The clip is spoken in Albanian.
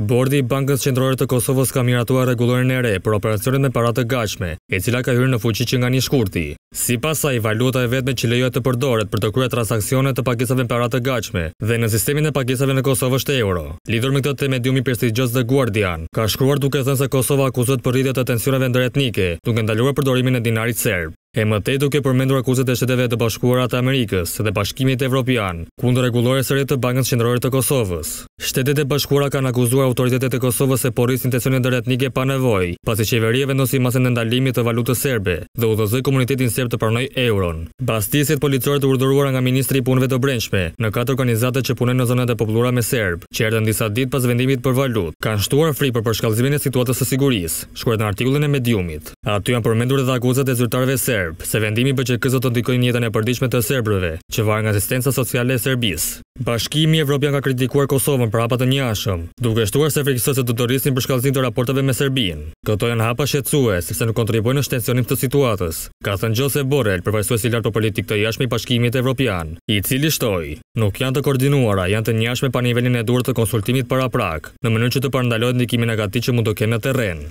Bordi i Bankës Qendrore të Kosovës ka miratuar regulorin e re për operacionet me paratë të gatshme, e cila ka hyrë në fuqi që nga një shkurti. Si pasa i valuta e vetme që lejojë të përdoret për të kryer transaksione të pagesave në paratë të gatshme dhe në sistemin e pagesave në Kosovë është euro. Lidur me këtë të mediumi prestigjës dhe Guardian, ka shkruar duke thënë se Kosova akuzot për rritje të tensioneve ndër etnike, duke ndaluar përdorimin e dinarit serb. E më të duke përmendur akuzat e Shteteve të Bashkuara të Amerikës dhe Bashkimit Evropian kundër rregullores së rrit të Bankës Qendrore të Kosovës. Shtetet e Bashkuara kanë akuzuar autoritetet e Kosovës se po rrisin tensione ndërtnike pa nevojë, pasi qeveria vendosi masën e ndalimit të valutës serbe dhe udhëzoi komunitetin serb të pranojë euron. Bastisjet policore të urdhëruara nga Ministri i Punëve të Brendshme në katër organizata që punojnë në zonat e popullura me serb, që erdhën disa ditë pas vendimit për valutë, kanë shtuar frikë për përshkallëzimin e situatës së sigurisë, shkruan në artikullin e Mediumit. Aty janë përmendur edhe akuzat e zyrtarëve serb serb, se vendimi për që këzë të ndikojnë jetën e përdiqme të serbëve, që varë nga asistenca sociale e serbis. Bashkimi Evropian ka kritikuar Kosovën për hapat e njashëm, duke shtuar se frikësot se të të për shkallëzim të raportave me Serbin. Këto janë hapa shetsue, sepse nuk kontribuojnë në shtensionim të situatës. Ka thënë Gjose Borel, përvajsue si lartë për politik të jashme i bashkimit Evropian, i cili shtoj, nuk janë të koordinuara, janë të njashme pa nivelin e durë të konsultimit para prak, në mënyrë që të parëndalojt ndikimin e gati që mund të kene të rren.